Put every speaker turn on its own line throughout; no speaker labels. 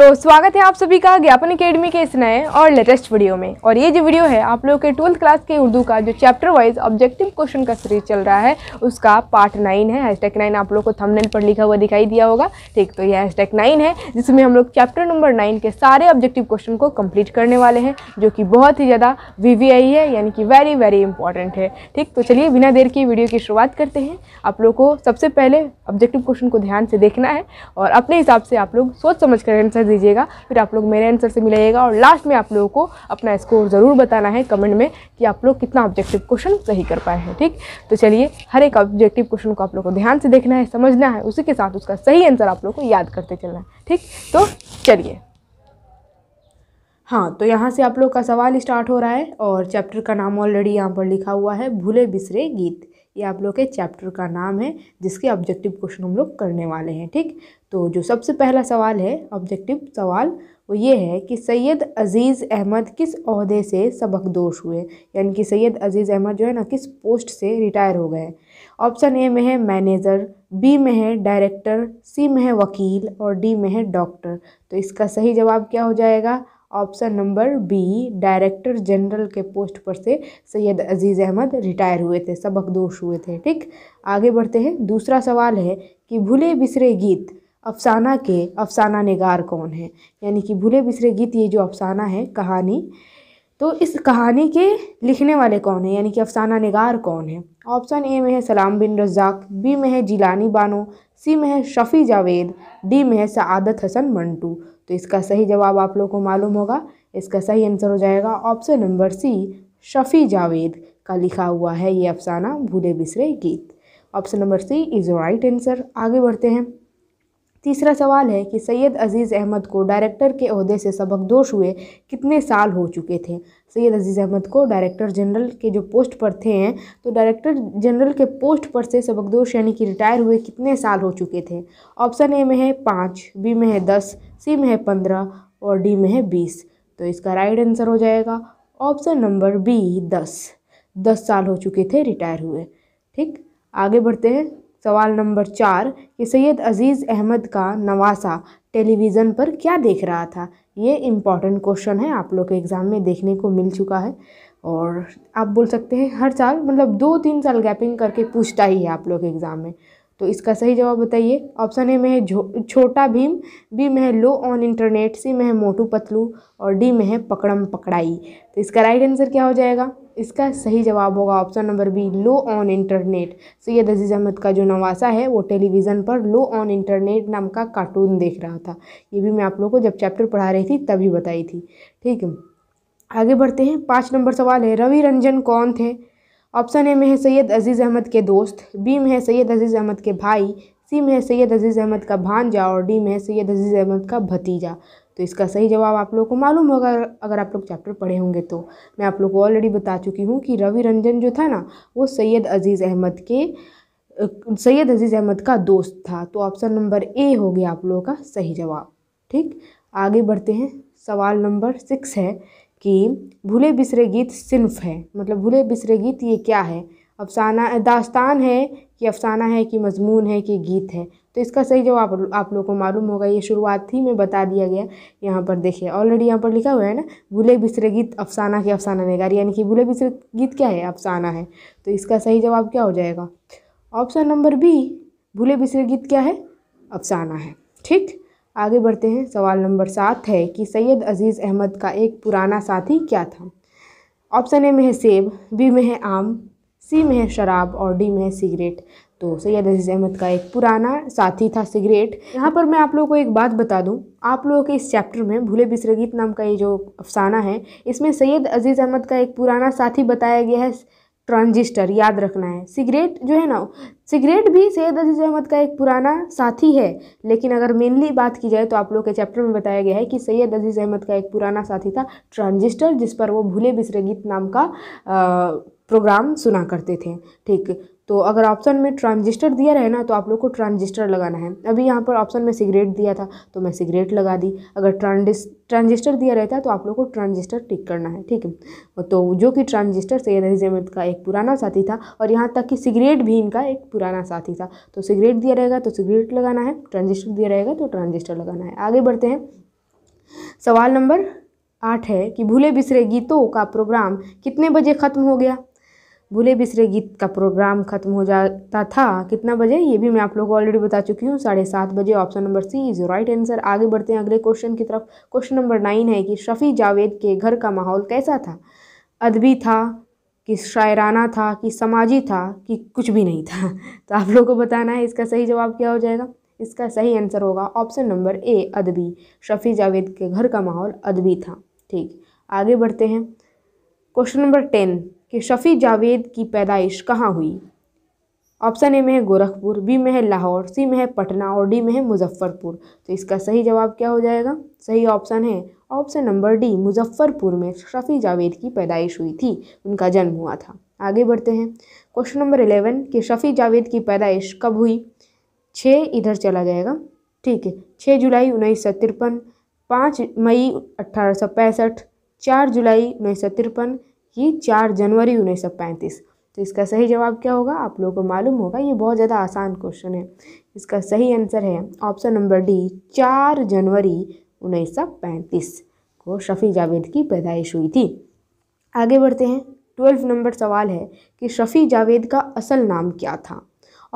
तो स्वागत है आप सभी का ज्ञापन अकेडमी के इस नए और लेटेस्ट वीडियो में और ये जो वीडियो है आप लोगों के ट्वेल्थ क्लास के उर्दू का जो चैप्टर वाइज ऑब्जेक्टिव क्वेश्चन का सीरीज चल रहा है उसका पार्ट नाइन है हैशटैग नाइन आप लोग को थंबनेल पर लिखा हुआ दिखाई दिया होगा ठीक तो ये हैशटैग नाइन है जिसमें हम लोग चैप्टर नंबर नाइन के सारे ऑब्जेक्टिव क्वेश्चन को कम्प्लीट करने वाले हैं जो कि बहुत ही ज़्यादा वी है यानी कि वेरी वेरी इंपॉर्टेंट है ठीक तो चलिए बिना देर की वीडियो की शुरुआत करते हैं आप लोग को सबसे पहले ऑब्जेक्टिव क्वेश्चन को ध्यान से देखना है और अपने हिसाब से आप लोग सोच समझ कर आंसर दीजिएगा फिर आप लोग मेरे आंसर से मिलाइएगा और लास्ट में आप लोगों को अपना स्कोर ज़रूर बताना है कमेंट में कि आप लोग कितना ऑब्जेक्टिव क्वेश्चन सही कर पाए हैं ठीक तो चलिए हर एक ऑब्जेक्टिव क्वेश्चन को आप लोग को ध्यान से देखना है समझना है उसी के साथ उसका सही आंसर आप लोग को याद करते चलना है ठीक तो चलिए हाँ तो यहाँ से आप लोग का सवाल स्टार्ट हो रहा है और चैप्टर का नाम ऑलरेडी यहाँ पर लिखा हुआ है भूले बिसरे गीत ये आप लोग के चैप्टर का नाम है जिसके ऑब्जेक्टिव क्वेश्चन हम लोग करने वाले हैं ठीक तो जो सबसे पहला सवाल है ऑब्जेक्टिव सवाल वो ये है कि सैयद अज़ीज़ अहमद किस अहदे से सबक दोष हुए यानी कि सैयद अज़ीज़ अहमद जो है ना किस पोस्ट से रिटायर हो गए ऑप्शन ए में है मैनेजर बी में है डायरेक्टर सी में है वकील और डी में है डॉक्टर तो इसका सही जवाब क्या हो जाएगा option number B director general के पोस्ट पर से सैयद अजीज़ अहमद रिटायर हुए थे सबकदोश हुए थे ठीक आगे बढ़ते हैं दूसरा सवाल है कि भूले बिसरे गीत अफसाना के अफसाना नगार कौन है यानी कि भूले बिसरे गीत ये जो अफसाना है कहानी तो इस कहानी के लिखने वाले कौन है यानी कि अफसाना नगार कौन है ऑप्शन ए में है सलाम बिन रज़ाक बी में है जिलानी बानो सी में है शफ़ी जावेद डी में है सदत हसन मंटू तो इसका सही जवाब आप लोग को मालूम होगा इसका सही आंसर हो जाएगा option number C Shafi Javed का लिखा हुआ है ये अफसाना Bhule Bisre Geet option number C is right answer आगे बढ़ते हैं तीसरा सवाल है कि सैयद अज़ीज़ अहमद को डायरेक्टर के अहदे से सबकदोश हुए कितने साल हो चुके थे सैयद अज़ीज़ अहमद को डायरेक्टर जनरल के जो पोस्ट पर थे हैं तो डायरेक्टर जनरल के पोस्ट पर से सबकदोश यानी कि रिटायर हुए कितने साल हो चुके थे ऑप्शन ए में है पाँच बी में है दस सी में है पंद्रह और डी में है बीस तो इसका राइट आंसर हो जाएगा ऑप्शन नंबर बी दस दस साल हो चुके थे रिटायर हुए ठीक आगे बढ़ते हैं सवाल नंबर चार कि सैयद अज़ीज़ अहमद का नवासा टेलीविज़न पर क्या देख रहा था ये इम्पॉर्टेंट क्वेश्चन है आप लोग के एग्ज़ाम में देखने को मिल चुका है और आप बोल सकते हैं हर साल मतलब दो तीन साल गैपिंग करके पूछता ही है आप लोग के एग्ज़ाम में तो इसका सही जवाब बताइए ऑप्शन ए में है छोटा भीम बी में है लो ऑन इंटरनेट सी में है मोटू पतलू और डी में है पकड़म पकड़ाई तो इसका राइट आंसर क्या हो जाएगा इसका सही जवाब होगा ऑप्शन नंबर बी लो ऑन इंटरनेट सैयद अजीज़ अहमद का जो नवासा है वो टेलीविज़न पर लो ऑन इंटरनेट नाम का कार्टून देख रहा था ये भी मैं आप लोगों को जब चैप्टर पढ़ा रही थी तभी बताई थी ठीक है आगे बढ़ते हैं पाँच नंबर सवाल है रवि रंजन कौन थे ऑप्शन ए में है सैयद अजीज़ अहमद के दोस्त बी में है सैयद अजीज़ अहमद के भाई सी में है सैयद अजीज़ अहमद का भांजा और डी में है सैयद अजीज़ अहमद का भतीजा तो इसका सही जवाब आप लोग को मालूम होगा अगर आप लोग चैप्टर पढ़े होंगे तो मैं आप लोग को ऑलरेडी बता चुकी हूँ कि रवि रंजन जो था ना वो सैयद अजीज़ अहमद के सैयद अजीज़ अहमद का दोस्त था तो ऑप्शन नंबर ए हो गया आप लोगों का सही जवाब ठीक आगे बढ़ते हैं सवाल नंबर सिक्स है कि भूले बिसरे गीत सिर्फ़ है मतलब भूले बिसरे गीत ये क्या है अफसाना दास्तान है कि अफसाना है कि मजमून है कि गीत है तो इसका सही जवाब आप लोग को मालूम होगा ये शुरुआत ही में बता दिया गया यहाँ पर देखिए ऑलरेडी यहाँ पर लिखा हुआ है ना भूले बिसरे गीत अफसाना के अफसाना निगार यानी कि भूले बिसरे गीत क्या है अफसाना है तो इसका सही जवाब क्या हो जाएगा ऑप्शन नंबर बी भूले बिसरे गीत क्या है अफसाना है ठीक आगे बढ़ते हैं सवाल नंबर सात है कि सैयद अज़ीज़ अहमद का एक पुराना साथी क्या था ऑप्शन ए में है सेब बी में है आम सी में है शराब और डी में है सिगरेट तो सैयद अजीज़ अहमद का एक पुराना साथी था सिगरेट यहाँ पर मैं आप लोगों को एक बात बता दूँ आप लोगों के इस चैप्टर में भूले बिसरगीत नाम का ये जो अफसाना है इसमें सैयद अजीज़ अहमद का एक पुराना साथी बताया गया है ट्रांजिस्टर याद रखना है सिगरेट जो है ना सिगरेट भी सैयद अजीज़ अहमद का एक पुराना साथी है लेकिन अगर मेनली बात की जाए तो आप लोग के चैप्टर में बताया गया है कि सैयद अजीज़ अहमद का एक पुराना साथी था ट्रांजिस्टर जिस पर वो भूले बिसरे गीत नाम का आ, प्रोग्राम सुना करते थे ठीक तो अगर ऑप्शन में ट्रांजिस्टर दिया रहे ना तो आप लोग को ट्रांजिस्टर लगाना है अभी यहाँ पर ऑप्शन में सिगरेट दिया था तो मैं सिगरेट लगा दी अगर ट्रांडिस ट्रांजिस्टर दिया रहता है तो आप लोग को ट्रांजिस्टर टिक करना है ठीक है तो जो कि ट्रांजिस्टर सैद अहमद का एक पुराना साथी था और यहाँ तक कि सिगरेट भी इनका एक पुराना साथी था तो सिगरेट दिया रहेगा तो सिगरेट लगाना है ट्रांजिस्टर दिया रहेगा तो ट्रांजिस्टर लगाना है आगे बढ़ते हैं सवाल नंबर आठ है कि भूले बिसरे गीतों का प्रोग्राम कितने बजे ख़त्म हो गया भूले बिसरे गीत का प्रोग्राम खत्म हो जाता था कितना बजे ये भी मैं आप लोगों को ऑलरेडी बता चुकी हूँ साढ़े सात बजे option number C is right answer आगे बढ़ते हैं अगले क्वेश्चन की तरफ क्वेश्चन नंबर नाइन है कि शफ़ी जावेद के घर का माहौल कैसा था अदबी था कि शायराना था कि समाजी था कि कुछ भी नहीं था तो आप लोगों को बताना है इसका सही जवाब क्या हो जाएगा इसका सही आंसर होगा ऑप्शन नंबर ए अदबी शफ़ी जावेद के घर का माहौल अदबी था ठीक आगे बढ़ते हैं क्वेश्चन नंबर टेन कि शफ़ी जावेद की पैदाइश कहाँ हुई ऑप्शन ए में है गोरखपुर बी में है लाहौर सी में है पटना और डी में है मुजफ्फरपुर तो इसका सही जवाब क्या हो जाएगा सही ऑप्शन है ऑप्शन नंबर डी मुजफ्फरपुर में शफ़ी जावेद की पैदाइश हुई थी उनका जन्म हुआ था आगे बढ़ते हैं क्वेश्चन नंबर इलेवन कि शफ़ी जावेद की पैदाइश कब हुई छः इधर चला जाएगा ठीक है छः जुलाई उन्नीस सौ तिरपन पाँच मई अट्ठारह सौ पैंसठ चार जुलाई उन्नीस सौ तिरपन ये चार जनवरी उन्नीस तो इसका सही जवाब क्या होगा आप लोगों को मालूम होगा ये बहुत ज़्यादा आसान क्वेश्चन है इसका सही आंसर है ऑप्शन नंबर डी चार जनवरी उन्नीस को शफ़ी जावेद की पैदाइश हुई थी आगे बढ़ते हैं ट्वेल्व नंबर सवाल है कि शफ़ी जावेद का असल नाम क्या था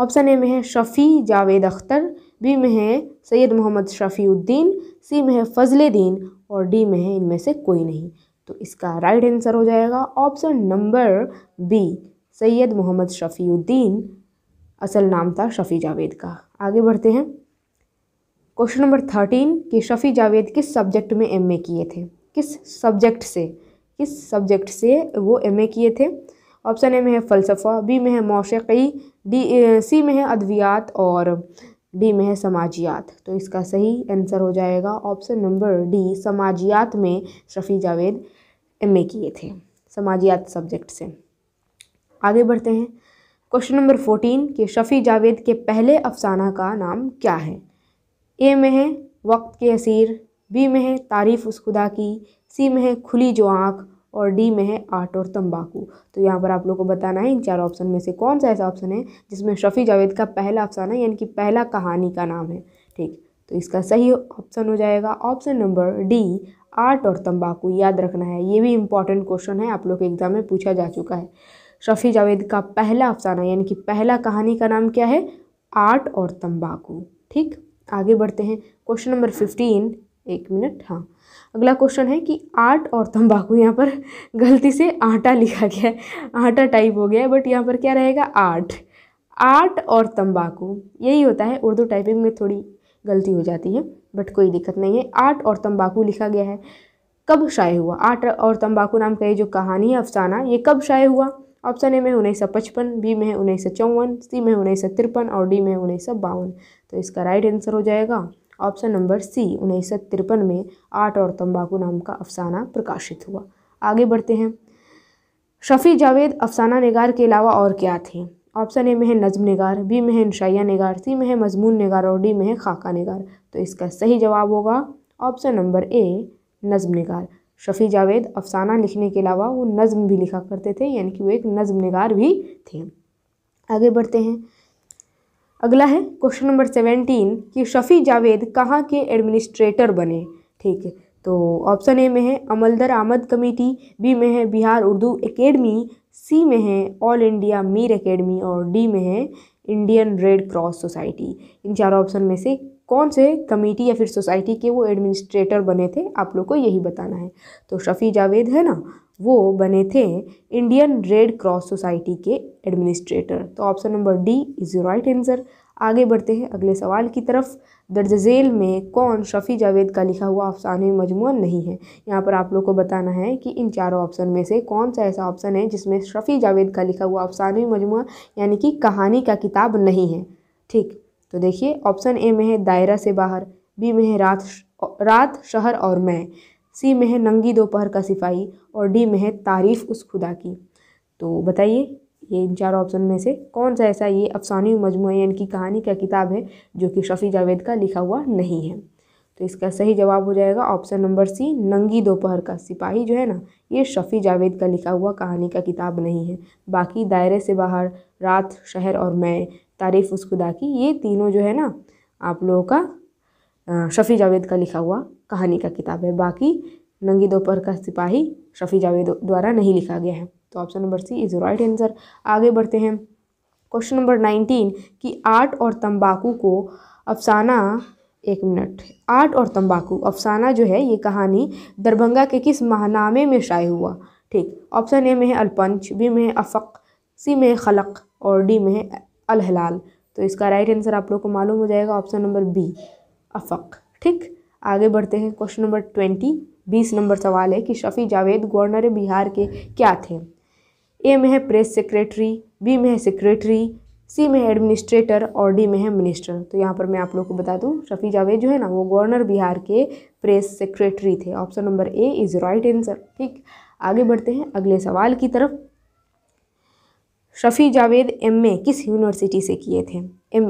ऑप्शन ए में है शफ़ी जावेद अख्तर बी में है सैयद मोहम्मद शफ़ीउद्दीन सी में है फजल दीन और डी में है इनमें से कोई नहीं तो इसका राइट आंसर हो जाएगा option number B Syed Mohammad Shafiuddin असल नाम था शफ़ी जावेद का आगे बढ़ते हैं क्वेश्चन नंबर थर्टीन कि शफ़ी जावेद किस सब्जेक्ट में एमए किए थे किस सब्जेक्ट से किस सब्जेक्ट से वो एमए किए थे ऑप्शन ए में है फ़लसफ़ा बी में है मौसीकी डी सी में है अद्वियात और डी में है समाजियात तो इसका सही आंसर हो जाएगा ऑप्शन नंबर डी समाजियात में शफ़ी जावेद एमए किए थे समाजियात सब्जेक्ट से आगे बढ़ते हैं क्वेश्चन नंबर फोर्टीन के शफ़ी जावेद के पहले अफसाना का नाम क्या है ए में है वक्त के असीर बी में है तारीफ़ उस खुदा की सी में है खुली जो आँख और डी में है आठ और तंबाकू तो यहाँ पर आप लोग को बताना है इन चार ऑप्शन में से कौन सा ऐसा ऑप्शन है जिसमें शफ़ी जावेद का पहला अफसाना यानी कि पहला कहानी का नाम है ठीक तो इसका सही ऑप्शन हो जाएगा ऑप्शन नंबर डी आर्ट और तंबाकू याद रखना है ये भी इम्पॉर्टेंट क्वेश्चन है आप लोग के एग्ज़ाम में पूछा जा चुका है शफ़ी जावेद का पहला अफसाना यानी कि पहला कहानी का नाम क्या है आर्ट और तंबाकू ठीक आगे बढ़ते हैं क्वेश्चन नंबर फिफ्टीन एक मिनट हाँ अगला क्वेश्चन है कि आर्ट और तंबाकू यहाँ पर गलती से आटा लिखा गया है आटा टाइप हो गया है बट यहाँ पर क्या रहेगा आर्ट आर्ट और तंबाकू यही होता है उर्दू टाइपिंग में थोड़ी गलती हो जाती है बट कोई दिक्कत नहीं है आर्ट और तंबाकू लिखा गया है कब शाये हुआ आर्ट और तंबाकू नाम का ये जो कहानी है अफसाना ये कब शाये हुआ ऑप्शन ए में उन्नीस सौ पचपन बी में है उन्नीस सौ चौवन सी में उन्नीस सौ तिरपन और डी में उन्नीस सौ बावन तो इसका राइट आंसर हो जाएगा ऑप्शन नंबर सी उन्नीस सौ तिरपन में आर्ट और तंबाकू नाम का अफसाना प्रकाशित हुआ आगे बढ़ते हैं शफ़ी जावेद अफसाना निगार के अलावा और क्या थे ऑप्शन ए में है नज़म नगार बी में है नशाया नगार सी में है मजमून नगार और डी में है खाका नगार तो इसका सही जवाब होगा ऑप्शन नंबर ए नज़म नगार शफ़ी जावेद अफसाना लिखने के अलावा वो नज़म भी लिखा करते थे यानी कि वो एक नज़म नगार भी थे आगे बढ़ते हैं अगला है क्वेश्चन नंबर सेवेंटीन कि शफ़ी जावेद कहाँ के एडमिनिस्ट्रेटर बने ठीक है तो ऑप्शन ए में है अमलदर आमद कमेटी बी में है बिहार उर्दू एकेडमी सी में है ऑल इंडिया मीर एकेडमी और डी में है इंडियन रेड क्रॉस सोसाइटी इन चारों ऑप्शन में से कौन से कमेटी या फिर सोसाइटी के वो एडमिनिस्ट्रेटर बने थे आप लोग को यही बताना है तो शफ़ी जावेद है ना वो बने थे इंडियन रेड क्रॉस सोसाइटी के एडमिनिस्ट्रेटर तो option number D is right answer आगे बढ़ते हैं अगले सवाल की तरफ दर्ज झेल में कौन शफ़ी जावेद का लिखा हुआ अफसाने मजमू नहीं है यहाँ पर आप लोग को बताना है कि इन चारों ऑप्शन में से कौन सा ऐसा ऑप्शन है जिसमें शफ़ी जावेद का लिखा हुआ अफसाने मजमू यानी कि कहानी का किताब नहीं है ठीक तो देखिए ऑप्शन ए में है दायरा से बाहर बी में है रात रात शहर और मैं सी में है नंगी दोपहर का सिपाही और डी में है तारीफ़ उस खुदा की तो बताइए ये इन चार ऑप्शन में से कौन सा ऐसा ये अफसानी मजमू यानी कि कहानी का किताब है जो कि शफ़ी जावेद का लिखा हुआ नहीं है तो इसका सही जवाब हो जाएगा ऑप्शन नंबर सी नंगी दोपहर का सिपाही जो है ना ये शफ़ी जावेद का लिखा हुआ कहानी का किताब नहीं है बाकी दायरे से बाहर रात शहर और मैं तारीफ़ उस खुदा की ये तीनों जो है ना आप लोगों का शफ़ी जावेद का लिखा हुआ कहानी का किताब है बाकी नंगी दोपहर का सिपाही शफ़ी जावेद द्वारा नहीं लिखा गया है तो option number C is right answer आगे बढ़ते हैं क्वेश्चन नंबर नाइनटीन कि आर्ट और तंबाकू को अफसाना एक मिनट आर्ट और तंबाकू अफसाना जो है ये कहानी दरभंगा के किस महानामे में शाये हुआ ठीक ऑप्शन ए में है अलपंच बी में है अफ़क सी में है खलक और डी में है अलहलाल तो इसका राइट आंसर आप लोग को मालूम हो जाएगा ऑप्शन नंबर बी अफ़क ठीक आगे बढ़ते हैं क्वेश्चन नंबर ट्वेंटी बीस नंबर सवाल है कि शफ़ी जावेद गवर्नर बिहार के क्या थे ए में है प्रेस सेक्रेटरी बी में है सेक्रेटरी सी में है एडमिनिस्ट्रेटर और डी में है मिनिस्टर तो यहाँ पर मैं आप लोग को बता दूँ शफी जावेद जो है ना वो गवर्नर बिहार के प्रेस सेक्रेटरी थे option number A is right answer ठीक आगे बढ़ते हैं अगले सवाल की तरफ शफी जावेद एम किस यूनिवर्सिटी से किए थे एम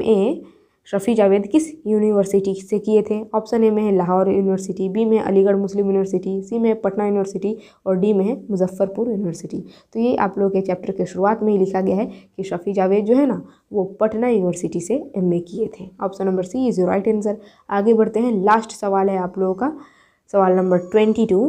शफ़ी जावेद किस यूनिवर्सिटी से किए थे ऑप्शन ए में है लाहौर यूनिवर्सिटी बी में अलीगढ़ मुस्लिम यूनिवर्सिटी सी में पटना यूनिवर्सिटी और डी में है मुजफ्फरपुर यूनिवर्सिटी तो ये आप लोगों के चैप्टर के शुरुआत में ही लिखा गया है कि शफ़ी जावेद जो है ना वो पटना यूनिवर्सिटी से एम किए थे option number C is right answer आगे बढ़ते हैं लास्ट सवाल है आप लोगों का सवाल नंबर ट्वेंटी टू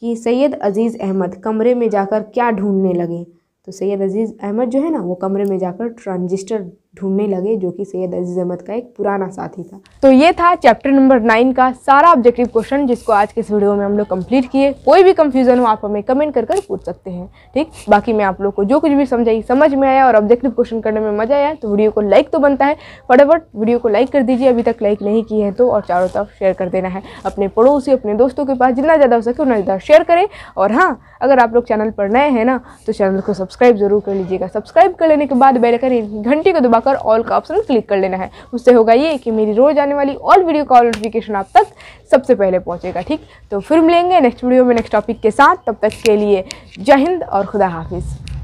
कि सैयद अज़ीज़ अहमद कमरे में जाकर क्या ढूंढने लगे तो सैयद अज़ीज़ अहमद जो है ना वो कमरे में जाकर ट्रांजिस्टर ढूंढने लगे जो कि सैयद अजीज अहमद का एक पुराना साथी था तो ये था चैप्टर नंबर नाइन का सारा ऑब्जेक्टिव क्वेश्चन जिसको आज के इस वीडियो में हम लोग कंप्लीट किए कोई भी कंफ्यूजन हो आप हमें कमेंट कर कर पूछ सकते हैं ठीक बाकी मैं आप लोग को जो कुछ भी समझाई समझ में आया और ऑब्जेक्टिव क्वेश्चन करने में मजा आया तो वीडियो को लाइक तो बनता है फटाफट वीडियो को लाइक कर दीजिए अभी तक लाइक नहीं की है तो और चारों तरफ शेयर कर देना है अपने पड़ोसी अपने दोस्तों के पास जितना ज़्यादा हो सके उतना ज़्यादा शेयर करें और हाँ अगर आप लोग चैनल पर नए हैं ना तो चैनल को सब्सक्राइब जरूर कर लीजिएगा सब्सक्राइब कर लेने के बाद बेलकर घंटे को दबा दबाकर ऑल का ऑप्शन क्लिक कर लेना है उससे होगा ये कि मेरी रोज़ आने वाली ऑल वीडियो कॉल नोटिफिकेशन आप तक सबसे पहले पहुंचेगा ठीक तो फिर मिलेंगे नेक्स्ट वीडियो में नेक्स्ट टॉपिक के साथ तब तक के लिए जय हिंद और खुदा हाफिज़